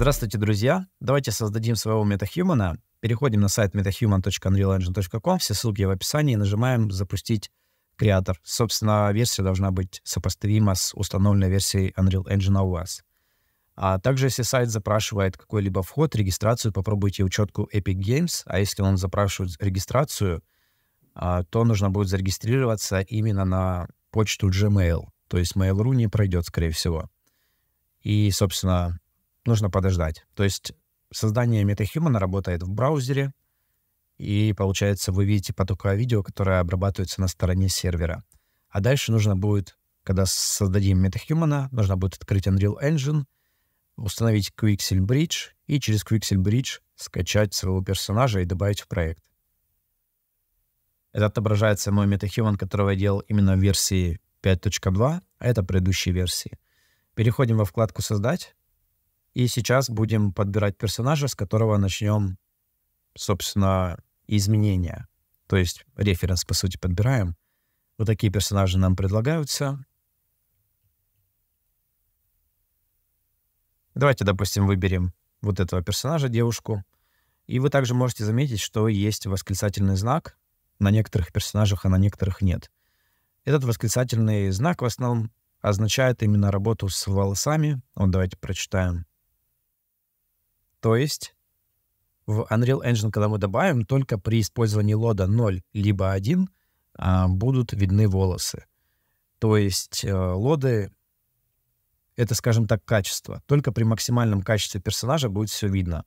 Здравствуйте, друзья! Давайте создадим своего MetaHuman. Переходим на сайт metahuman.unrealengine.com, все ссылки в описании, нажимаем «Запустить креатор». Собственно, версия должна быть сопоставима с установленной версией Unreal Engine у вас. А также, если сайт запрашивает какой-либо вход, регистрацию, попробуйте учетку Epic Games, а если он запрашивает регистрацию, а, то нужно будет зарегистрироваться именно на почту Gmail, то есть Mail.ru не пройдет, скорее всего. И, собственно, нужно подождать. То есть создание MetaHuman работает в браузере, и, получается, вы видите потоковое видео, которое обрабатывается на стороне сервера. А дальше нужно будет, когда создадим MetaHuman, нужно будет открыть Unreal Engine, установить Quixel Bridge и через Quixel Bridge скачать своего персонажа и добавить в проект. Это отображается мой MetaHuman, которого я делал именно в версии 5.2, а это предыдущие версии. Переходим во вкладку «Создать». И сейчас будем подбирать персонажа, с которого начнем, собственно, изменения. То есть референс, по сути, подбираем. Вот такие персонажи нам предлагаются. Давайте, допустим, выберем вот этого персонажа, девушку. И вы также можете заметить, что есть восклицательный знак. На некоторых персонажах, а на некоторых нет. Этот восклицательный знак в основном означает именно работу с волосами. Вот давайте прочитаем. То есть в Unreal Engine, когда мы добавим, только при использовании лода 0 либо 1 а, будут видны волосы. То есть э, лоды — это, скажем так, качество. Только при максимальном качестве персонажа будет все видно.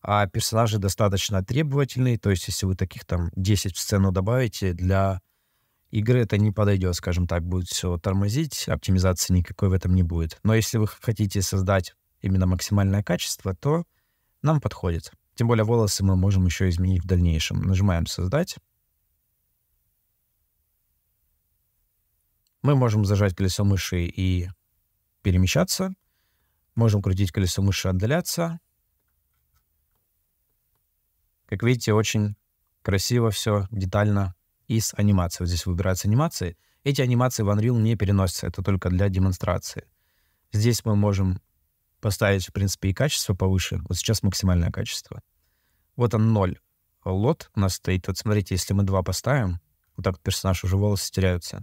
А персонажи достаточно требовательные, то есть если вы таких там 10 в сцену добавите, для игры это не подойдет, скажем так, будет все тормозить, оптимизации никакой в этом не будет. Но если вы хотите создать именно максимальное качество, то нам подходит. Тем более волосы мы можем еще изменить в дальнейшем. Нажимаем «Создать». Мы можем зажать колесо мыши и перемещаться. Можем крутить колесо мыши, отдаляться. Как видите, очень красиво все, детально Из с Вот здесь выбираются анимации. Эти анимации в Unreal не переносятся, это только для демонстрации. Здесь мы можем поставить, в принципе, и качество повыше. Вот сейчас максимальное качество. Вот он ноль. Лот у нас стоит. Вот смотрите, если мы два поставим, вот так вот персонаж уже волосы теряются.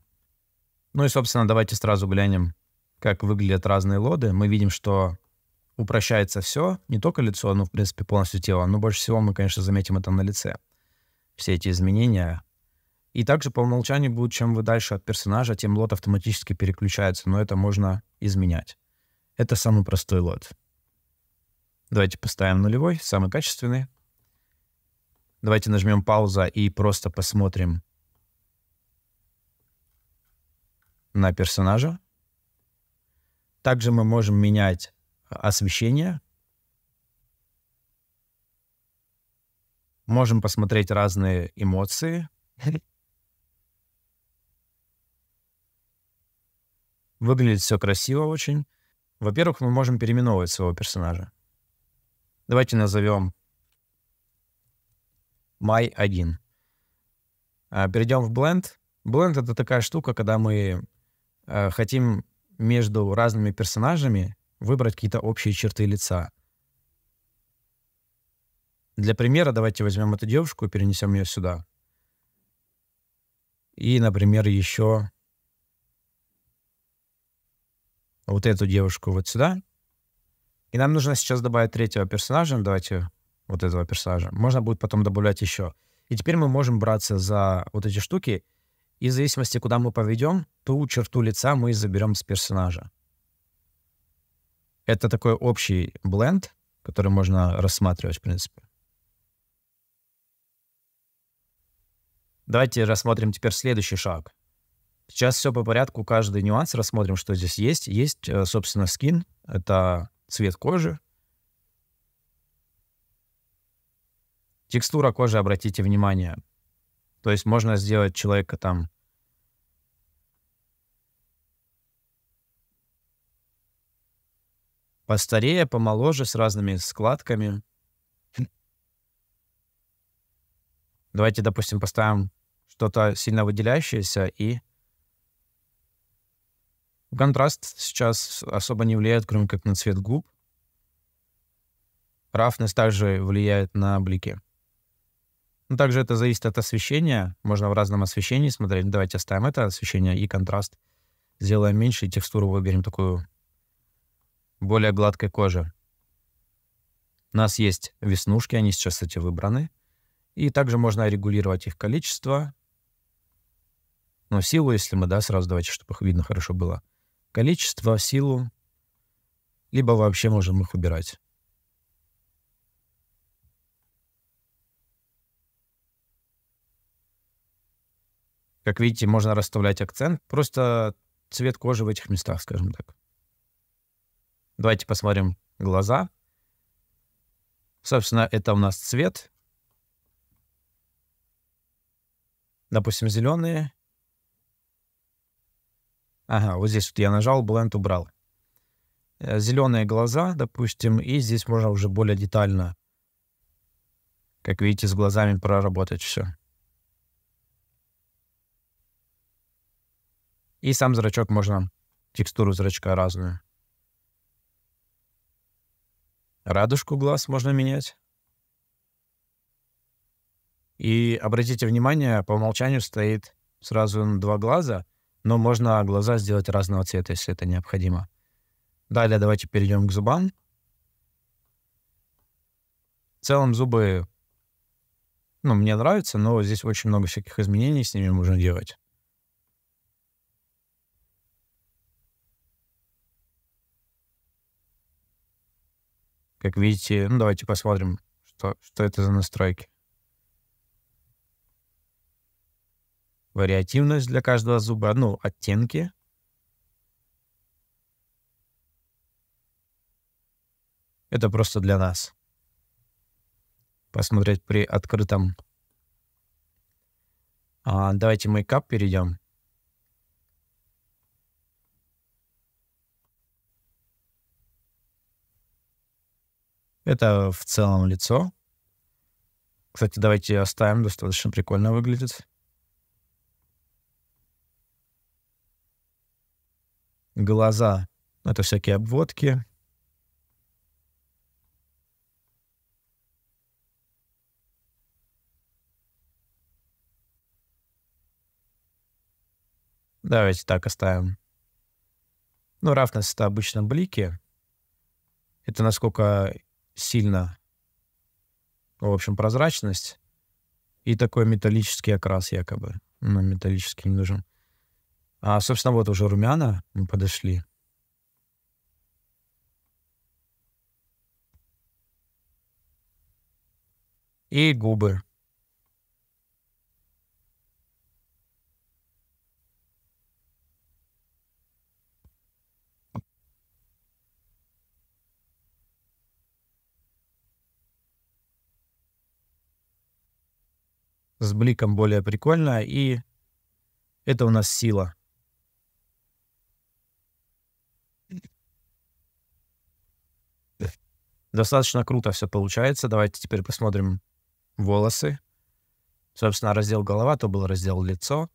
Ну и, собственно, давайте сразу глянем, как выглядят разные лоды. Мы видим, что упрощается все, не только лицо, но, в принципе, полностью тело. Но больше всего мы, конечно, заметим это на лице. Все эти изменения. И также по умолчанию будет, чем вы дальше от персонажа, тем лот автоматически переключается, но это можно изменять. Это самый простой лот. Давайте поставим нулевой, самый качественный. Давайте нажмем пауза и просто посмотрим на персонажа. Также мы можем менять э, освещение. Можем посмотреть разные эмоции. Выглядит все красиво очень. Во-первых, мы можем переименовывать своего персонажа. Давайте назовем Май 1 а, перейдем в Blend. Blend — это такая штука, когда мы э, хотим между разными персонажами выбрать какие-то общие черты лица. Для примера давайте возьмем эту девушку и перенесем ее сюда. И, например, еще вот эту девушку вот сюда. И нам нужно сейчас добавить третьего персонажа. Ну, давайте вот этого персонажа. Можно будет потом добавлять еще. И теперь мы можем браться за вот эти штуки. И в зависимости, куда мы поведем, ту черту лица мы заберем с персонажа. Это такой общий бленд, который можно рассматривать, в принципе. Давайте рассмотрим теперь следующий шаг. Сейчас все по порядку, каждый нюанс рассмотрим, что здесь есть. Есть, э, собственно, скин, это цвет кожи. Текстура кожи, обратите внимание. То есть можно сделать человека там постарее, помоложе, с разными складками. Давайте, допустим, поставим что-то сильно выделяющееся и Контраст сейчас особо не влияет, кроме как на цвет губ. Рафнес также влияет на блики. Но ну, также это зависит от освещения. Можно в разном освещении смотреть. Ну, давайте оставим это освещение и контраст. Сделаем меньше и текстуру выберем такую более гладкой кожи. У нас есть веснушки, они сейчас, кстати, выбраны. И также можно регулировать их количество. Но силу, если мы, да, сразу давайте, чтобы их видно хорошо было количество, силу, либо вообще можем их убирать. Как видите, можно расставлять акцент, просто цвет кожи в этих местах, скажем так. Давайте посмотрим глаза. Собственно, это у нас цвет. Допустим, зеленые. Ага, вот здесь вот я нажал, blend убрал. Э, Зеленые глаза, допустим, и здесь можно уже более детально, как видите, с глазами проработать все. И сам зрачок можно, текстуру зрачка разную. Радужку глаз можно менять. И обратите внимание, по умолчанию стоит сразу два глаза — но можно глаза сделать разного цвета, если это необходимо. Далее давайте перейдем к зубам. В целом зубы, ну, мне нравятся, но здесь очень много всяких изменений с ними можно делать. Как видите, ну давайте посмотрим, что, что это за настройки. вариативность для каждого зуба, ну, оттенки. Это просто для нас. Посмотреть при открытом. А, давайте мейкап перейдем. Это в целом лицо. Кстати, давайте оставим, достаточно прикольно выглядит. глаза — это всякие обводки. Давайте так оставим. Ну, рафнес — это обычно блики. Это насколько сильно, в общем, прозрачность. И такой металлический окрас якобы. Но ну, металлический не нужен. А, собственно, вот уже румяна мы подошли. И губы. С бликом более прикольно, и это у нас сила. Достаточно круто все получается. Давайте теперь посмотрим волосы. Собственно, раздел голова, то был раздел лицо.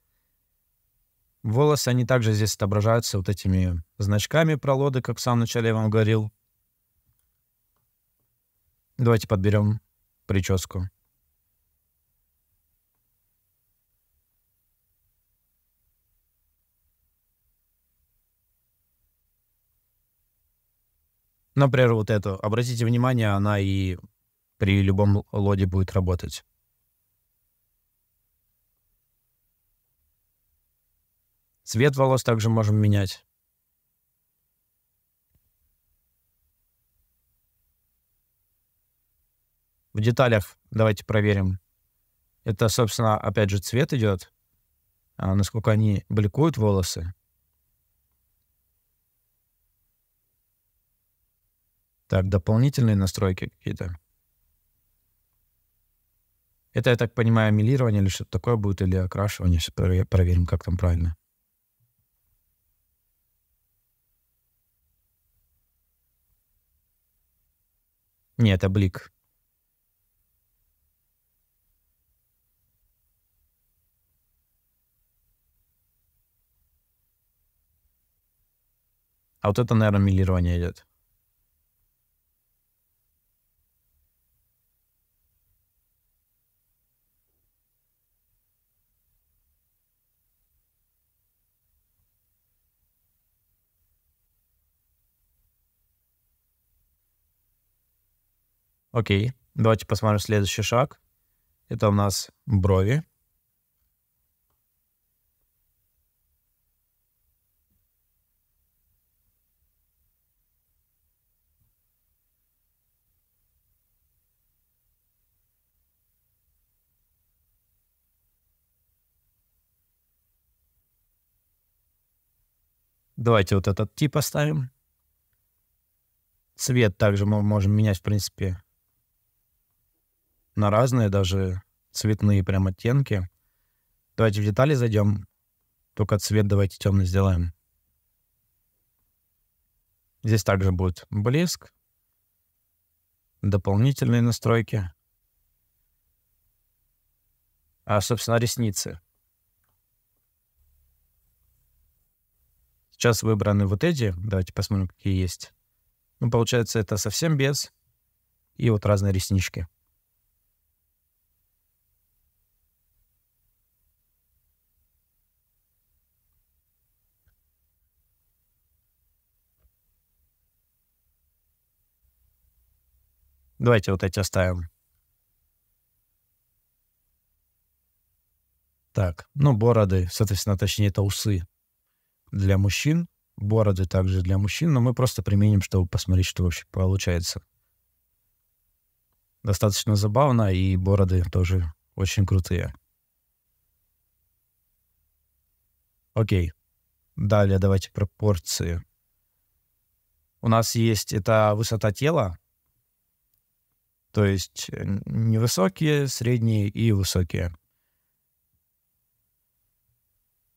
Волосы, они также здесь отображаются вот этими значками пролоды, как в самом начале я вам говорил. Давайте подберем прическу. Например, вот эту. Обратите внимание, она и при любом лоде будет работать. Цвет волос также можем менять. В деталях давайте проверим. Это, собственно, опять же, цвет идет, а, насколько они бликуют волосы. Так, дополнительные настройки какие-то. Это, я так понимаю, милирование или что-то такое будет, или окрашивание. Сейчас проверим, как там правильно. Нет, это блик. А вот это, наверное, милирование идет. Окей, давайте посмотрим следующий шаг. Это у нас брови. Давайте вот этот тип оставим. Цвет также мы можем менять, в принципе, на разные даже цветные прям оттенки. Давайте в детали зайдем. Только цвет давайте темный сделаем. Здесь также будет блеск, дополнительные настройки. А, собственно, ресницы. Сейчас выбраны вот эти. Давайте посмотрим, какие есть. Ну, получается, это совсем без. И вот разные реснички. Давайте вот эти оставим. Так, ну, бороды, соответственно, точнее, это усы для мужчин. Бороды также для мужчин, но мы просто применим, чтобы посмотреть, что вообще получается. Достаточно забавно, и бороды тоже очень крутые. Окей. Далее давайте пропорции. У нас есть это высота тела, то есть э, невысокие, средние и высокие.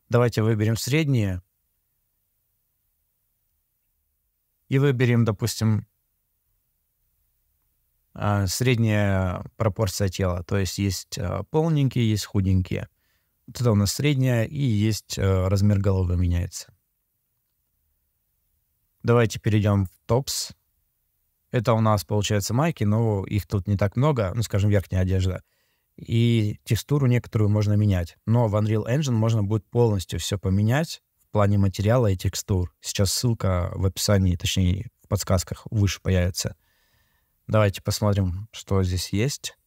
Давайте выберем средние. И выберем, допустим, а, средняя пропорция тела. То есть есть э, полненькие, есть худенькие. Вот это у нас средняя, и есть э, размер головы меняется. Давайте перейдем в топс. Это у нас, получается, майки, но их тут не так много, ну, скажем, верхняя одежда. И текстуру некоторую можно менять. Но в Unreal Engine можно будет полностью все поменять в плане материала и текстур. Сейчас ссылка в описании, точнее, в подсказках выше появится. Давайте посмотрим, что здесь есть.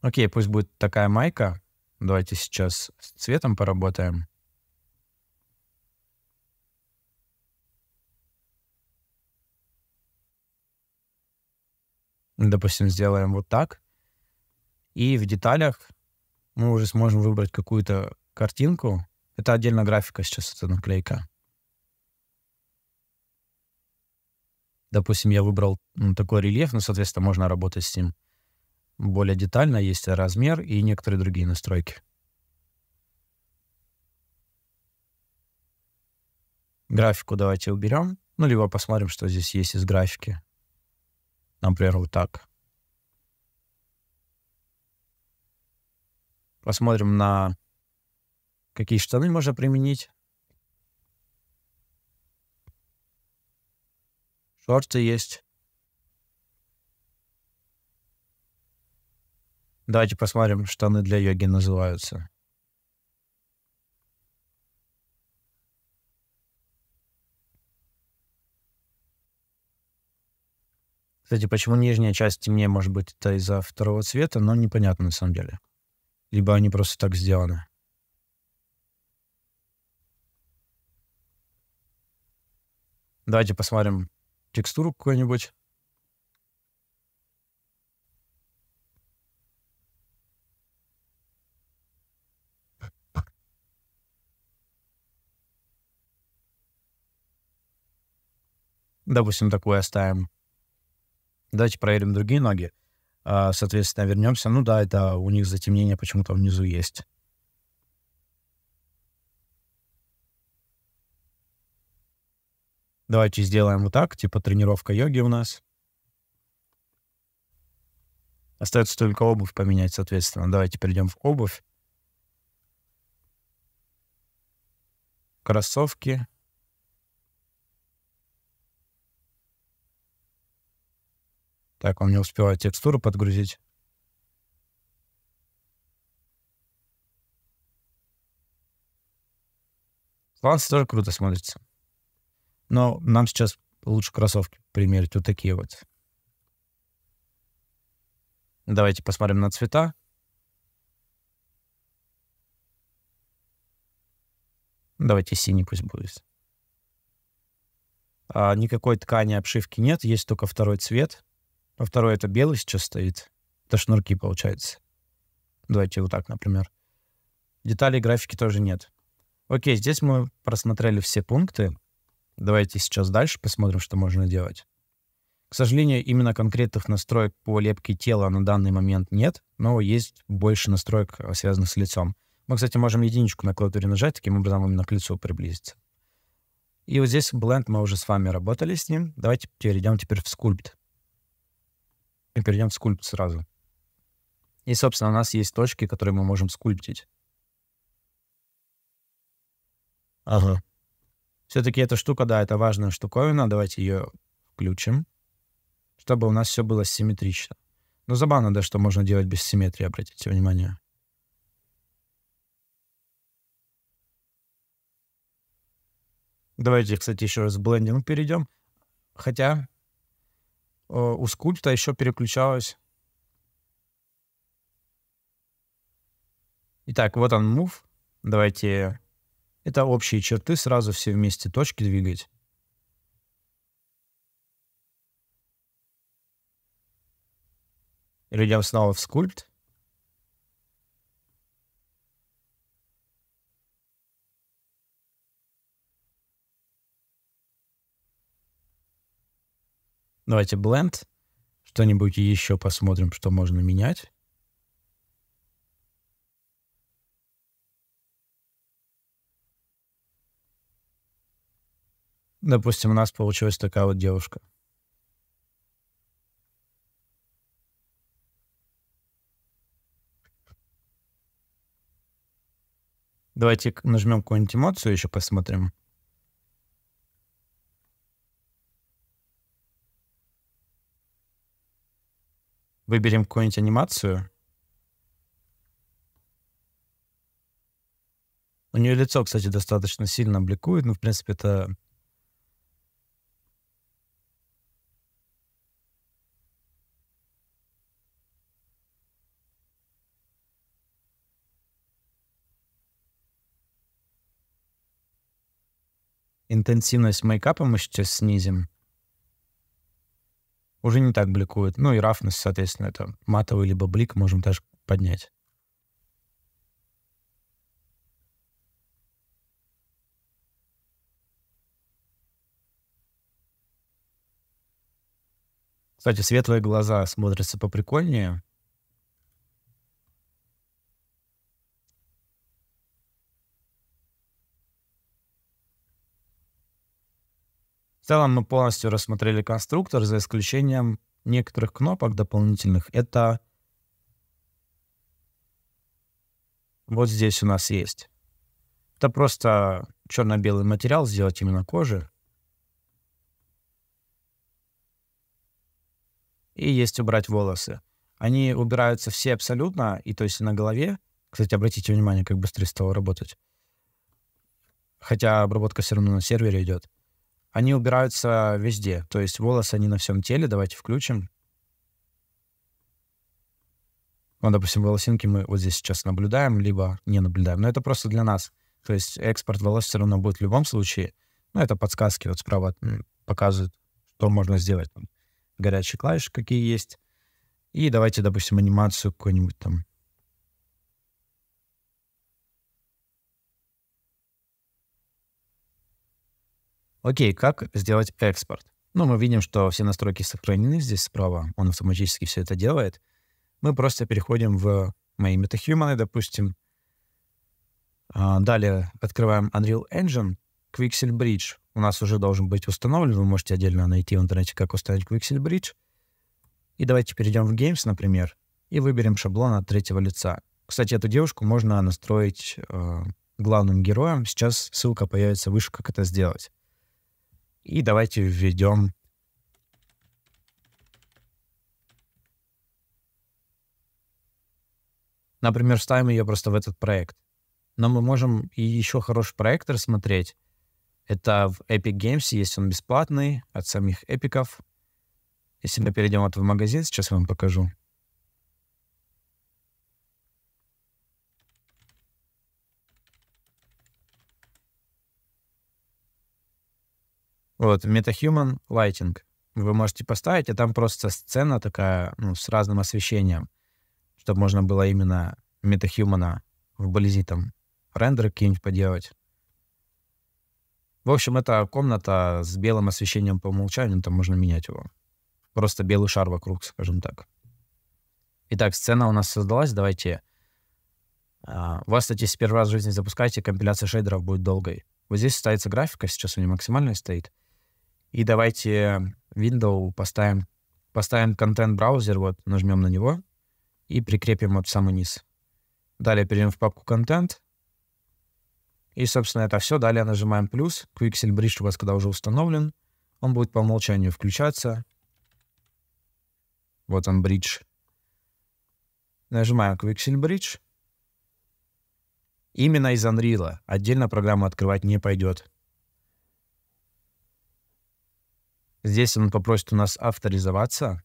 Окей, пусть будет такая майка. Давайте сейчас с цветом поработаем. Допустим, сделаем вот так. И в деталях мы уже сможем выбрать какую-то картинку. Это отдельно графика сейчас, это наклейка. Допустим, я выбрал ну, такой рельеф, но, ну, соответственно, можно работать с ним более детально есть размер и некоторые другие настройки. Графику давайте уберем, ну, либо посмотрим, что здесь есть из графики. Например, вот так. Посмотрим на какие штаны можно применить. Шорты есть. Давайте посмотрим, штаны для йоги называются. Кстати, почему нижняя часть темнее, может быть, это из-за второго цвета, но непонятно на самом деле. Либо они просто так сделаны. Давайте посмотрим текстуру какую-нибудь. Допустим, такую оставим. Давайте проверим другие ноги. А, соответственно, вернемся. Ну да, это у них затемнение почему-то внизу есть. Давайте сделаем вот так, типа тренировка йоги у нас. Остается только обувь поменять, соответственно. Давайте перейдем в обувь. Кроссовки. Так, он не успевает текстуру подгрузить. Сланцы тоже круто смотрится. Но нам сейчас лучше кроссовки примерить, вот такие вот. Давайте посмотрим на цвета. Давайте синий пусть будет. А, никакой ткани обшивки нет, есть только второй цвет. А второй — это белый сейчас стоит. Это шнурки, получается. Давайте вот так, например. Деталей графики тоже нет. Окей, здесь мы просмотрели все пункты. Давайте сейчас дальше посмотрим, что можно делать. К сожалению, именно конкретных настроек по лепке тела на данный момент нет, но есть больше настроек, э, связанных с лицом. Мы, кстати, можем единичку на клавиатуре нажать, таким образом именно к лицу приблизиться. И вот здесь Blend мы уже с вами работали с ним. Давайте перейдем теперь в скульпт и перейдем в скульпт сразу. И, собственно, у нас есть точки, которые мы можем скульптить. Ага. Все-таки эта штука, да, это важная штуковина. Давайте ее включим, чтобы у нас все было симметрично. Ну, забавно, да, что можно делать без симметрии, обратите внимание. Давайте, кстати, еще раз в блендинг перейдем. Хотя Э, у скульпта еще переключалось. Итак, вот он move. Давайте это общие черты, сразу все вместе точки двигать. Перейдем снова в скульпт. Давайте бленд. Что-нибудь еще посмотрим, что можно менять. Допустим, у нас получилась такая вот девушка. Давайте нажмем какую-нибудь эмоцию еще посмотрим. Выберем какую-нибудь анимацию. У нее лицо, кстати, достаточно сильно обликует, но, ну, в принципе, это... Интенсивность мейкапа мы сейчас снизим уже не так бликует. Ну и рафность, соответственно, это матовый либо блик, можем даже поднять. Кстати, светлые глаза смотрятся поприкольнее. В целом мы полностью рассмотрели конструктор, за исключением некоторых кнопок дополнительных. Это вот здесь у нас есть. Это просто черно-белый материал сделать именно кожи. И есть убрать волосы. Они убираются все абсолютно, и то есть на голове. Кстати, обратите внимание, как быстро стало работать. Хотя обработка все равно на сервере идет они убираются везде. То есть волосы, они на всем теле. Давайте включим. Вот ну, допустим, волосинки мы вот здесь сейчас наблюдаем, либо не наблюдаем. Но это просто для нас. То есть экспорт волос все равно будет в любом случае. Ну, это подсказки вот справа показывают, что можно сделать. Горячие клавиши какие есть. И давайте, допустим, анимацию какую-нибудь там Окей, как сделать экспорт? Ну, мы видим, что все настройки сохранены здесь справа. Он автоматически все это делает. Мы просто переходим в мои MetaHuman, допустим. А, далее открываем Unreal Engine. Quixel Bridge у нас уже должен быть установлен. Вы можете отдельно найти в интернете, как установить Quixel Bridge. И давайте перейдем в Games, например, и выберем шаблон от третьего лица. Кстати, эту девушку можно настроить э, главным героем. Сейчас ссылка появится выше, как это сделать. И давайте введем Например, ставим ее просто в этот проект. Но мы можем и еще хороший проект рассмотреть. Это в Epic Games есть он бесплатный от самих эпиков. Если мы перейдем вот в магазин, сейчас я вам покажу. Вот, MetaHuman Lighting вы можете поставить, а там просто сцена такая, ну, с разным освещением, чтобы можно было именно MetaHuman вблизи там рендеры какие-нибудь поделать. В общем, это комната с белым освещением по умолчанию, там можно менять его. Просто белый шар вокруг, скажем так. Итак, сцена у нас создалась, давайте... у а, вас, кстати, если первый раз в жизни запускайте. компиляция шейдеров будет долгой. Вот здесь ставится графика, сейчас у нее максимальная стоит. И давайте window поставим, поставим контент-браузер, вот нажмем на него и прикрепим вот в самый низ. Далее перейдем в папку контент. И, собственно, это все. Далее нажимаем плюс. Quixel Bridge у вас когда уже установлен. Он будет по умолчанию включаться. Вот он, бридж. Нажимаем Quixel Bridge. Именно из Unreal. Отдельно программа открывать не пойдет. Здесь он попросит у нас авторизоваться.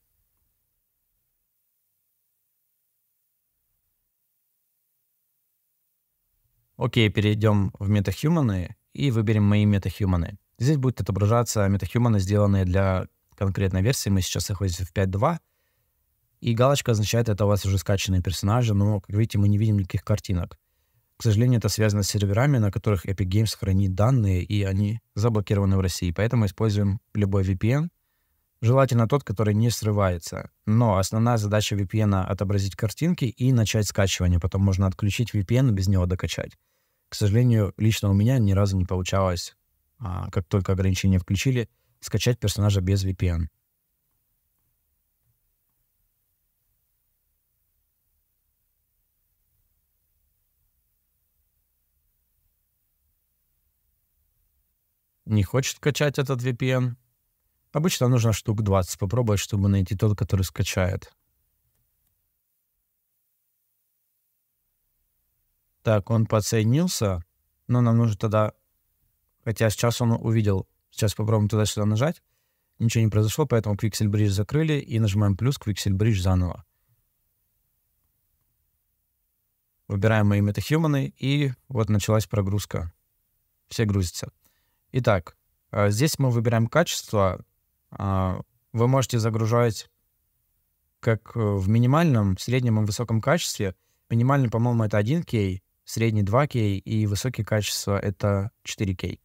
Окей, перейдем в MetaHuman и выберем мои MetaHuman. Здесь будет отображаться MetaHuman, сделанные для конкретной версии. Мы сейчас их в 5.2. И галочка означает, это у вас уже скачанные персонажи, но, как видите, мы не видим никаких картинок. К сожалению, это связано с серверами, на которых Epic Games хранит данные, и они заблокированы в России. Поэтому используем любой VPN, желательно тот, который не срывается. Но основная задача VPN отобразить картинки и начать скачивание. Потом можно отключить VPN и без него докачать. К сожалению, лично у меня ни разу не получалось, а, как только ограничения включили, скачать персонажа без VPN. не хочет качать этот VPN. Обычно нужно штук 20 попробовать, чтобы найти тот, который скачает. Так, он подсоединился, но нам нужно тогда... Хотя сейчас он увидел. Сейчас попробуем туда-сюда нажать. Ничего не произошло, поэтому Quixel Bridge закрыли и нажимаем плюс Quixel Bridge заново. Выбираем мои метахьюманы, и вот началась прогрузка. Все грузятся. Итак, э, здесь мы выбираем качество. А, вы можете загружать как э, в минимальном, среднем и высоком качестве. Минимальный, по-моему, это 1К, средний 2К и высокие качества — это 4К.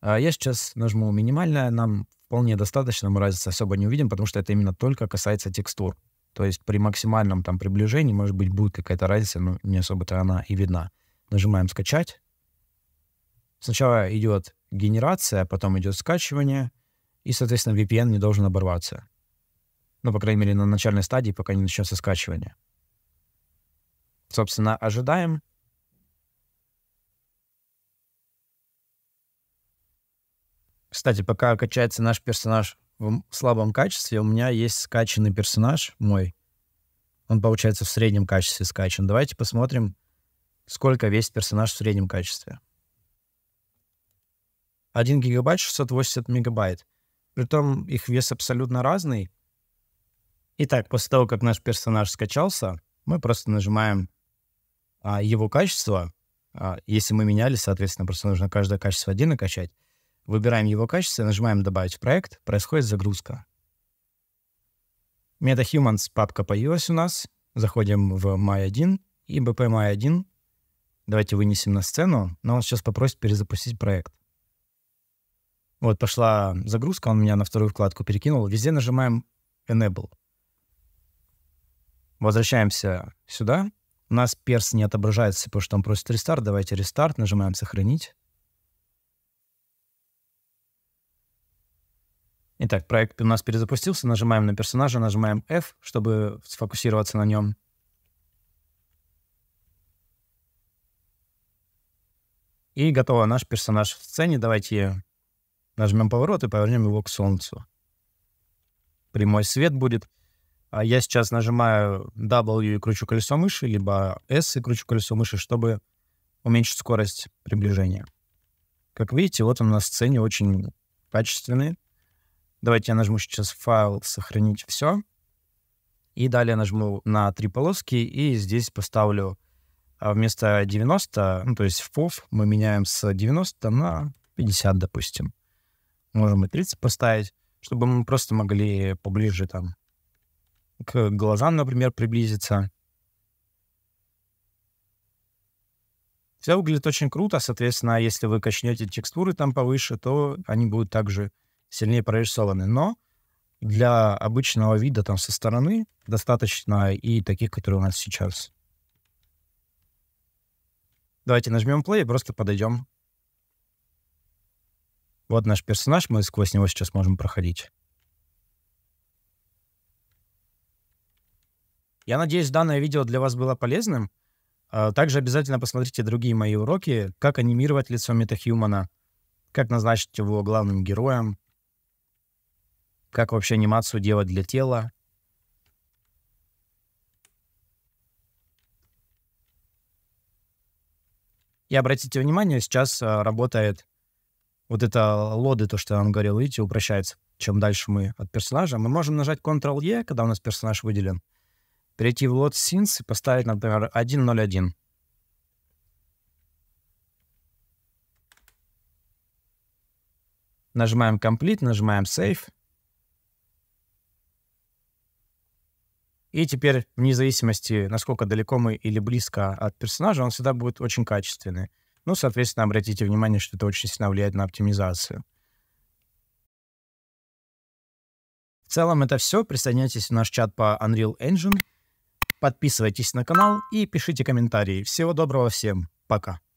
А я сейчас нажму «Минимальное», нам вполне достаточно, мы разницы особо не увидим, потому что это именно только касается текстур. То есть при максимальном там приближении, может быть, будет какая-то разница, но не особо-то она и видна. Нажимаем «Скачать», Сначала идет генерация, а потом идет скачивание, и, соответственно, VPN не должен оборваться. Ну, по крайней мере, на начальной стадии, пока не начнется скачивание. Собственно, ожидаем. Кстати, пока качается наш персонаж в слабом качестве, у меня есть скачанный персонаж мой. Он, получается, в среднем качестве скачан. Давайте посмотрим, сколько весит персонаж в среднем качестве. 1 гигабайт 680 мегабайт. Притом их вес абсолютно разный. Итак, после того, как наш персонаж скачался, мы просто нажимаем а, его качество. А, если мы меняли, соответственно, просто нужно каждое качество отдельно качать. Выбираем его качество, нажимаем «Добавить в проект», происходит загрузка. MetaHumans папка появилась у нас. Заходим в My1 и BP My1. Давайте вынесем на сцену, но он сейчас попросит перезапустить проект. Вот пошла загрузка, он меня на вторую вкладку перекинул. Везде нажимаем Enable. Возвращаемся сюда. У нас перс не отображается, потому что он просит рестарт. Давайте рестарт, нажимаем «Сохранить». Итак, проект у нас перезапустился. Нажимаем на персонажа, нажимаем F, чтобы сфокусироваться на нем. И готово, наш персонаж в сцене. Давайте Нажмем поворот и повернем его к Солнцу. Прямой свет будет. А я сейчас нажимаю W и кручу колесо мыши, либо S и кручу колесо мыши, чтобы уменьшить скорость приближения. Как видите, вот он на сцене очень качественный. Давайте я нажму сейчас файл «Сохранить все». И далее нажму на три полоски, и здесь поставлю а, вместо 90, ну, то есть в POV мы меняем с 90 на 50, допустим можем и 30 поставить, чтобы мы просто могли поближе там к глазам, например, приблизиться. Все выглядит очень круто, соответственно, а если вы качнете текстуры там повыше, то они будут также сильнее прорисованы. Но для обычного вида там со стороны достаточно и таких, которые у нас сейчас. Давайте нажмем play и просто подойдем вот наш персонаж, мы сквозь него сейчас можем проходить. Я надеюсь, данное видео для вас было полезным. А, также обязательно посмотрите другие мои уроки, как анимировать лицо метахьюмана, как назначить его главным героем, как вообще анимацию делать для тела. И обратите внимание, сейчас а, работает вот это лоды, то, что я вам говорил, видите, упрощается. Чем дальше мы от персонажа, мы можем нажать Ctrl-E, когда у нас персонаж выделен, перейти в лод Scenes и поставить, например, 1.0.1. Нажимаем Complete, нажимаем Save. И теперь, вне зависимости, насколько далеко мы или близко от персонажа, он всегда будет очень качественный. Ну, соответственно, обратите внимание, что это очень сильно влияет на оптимизацию. В целом это все. Присоединяйтесь в наш чат по Unreal Engine. Подписывайтесь на канал и пишите комментарии. Всего доброго всем. Пока.